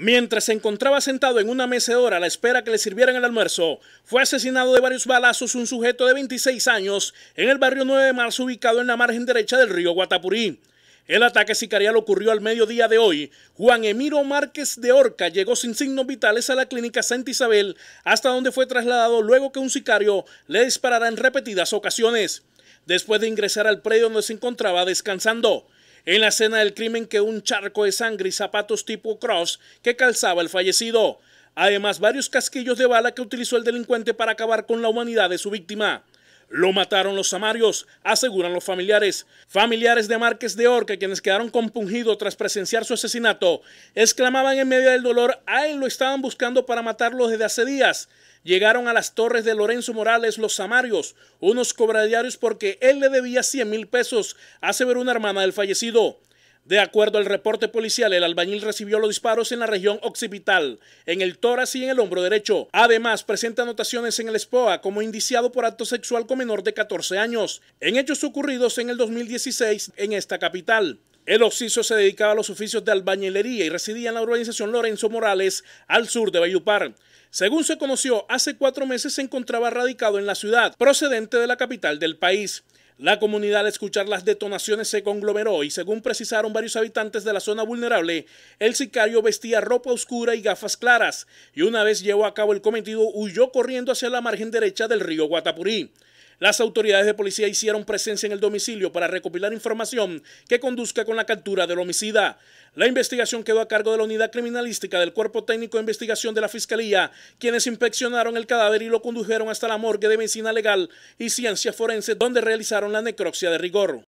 Mientras se encontraba sentado en una mecedora a la espera que le sirvieran el almuerzo, fue asesinado de varios balazos un sujeto de 26 años en el barrio 9 de marzo ubicado en la margen derecha del río Guatapurí. El ataque sicarial ocurrió al mediodía de hoy. Juan Emiro Márquez de Orca llegó sin signos vitales a la clínica Santa Isabel, hasta donde fue trasladado luego que un sicario le disparara en repetidas ocasiones, después de ingresar al predio donde se encontraba descansando en la escena del crimen que un charco de sangre y zapatos tipo cross que calzaba el fallecido. Además, varios casquillos de bala que utilizó el delincuente para acabar con la humanidad de su víctima. Lo mataron los samarios, aseguran los familiares. Familiares de Márquez de Orca, quienes quedaron compungidos tras presenciar su asesinato, exclamaban en medio del dolor, a él lo estaban buscando para matarlo desde hace días. Llegaron a las torres de Lorenzo Morales los samarios, unos cobradiarios porque él le debía 100 mil pesos, Hace ver una hermana del fallecido. De acuerdo al reporte policial, el albañil recibió los disparos en la región occipital, en el tórax y en el hombro derecho. Además, presenta anotaciones en el SPOA como indiciado por acto sexual con menor de 14 años, en hechos ocurridos en el 2016 en esta capital. El occiso se dedicaba a los oficios de albañilería y residía en la urbanización Lorenzo Morales, al sur de Bayupar. Según se conoció, hace cuatro meses se encontraba radicado en la ciudad, procedente de la capital del país. La comunidad al escuchar las detonaciones se conglomeró y según precisaron varios habitantes de la zona vulnerable, el sicario vestía ropa oscura y gafas claras y una vez llevó a cabo el cometido huyó corriendo hacia la margen derecha del río Guatapurí. Las autoridades de policía hicieron presencia en el domicilio para recopilar información que conduzca con la captura del homicida. La investigación quedó a cargo de la unidad criminalística del Cuerpo Técnico de Investigación de la Fiscalía, quienes inspeccionaron el cadáver y lo condujeron hasta la morgue de medicina legal y Ciencia Forense, donde realizaron la necropsia de rigor.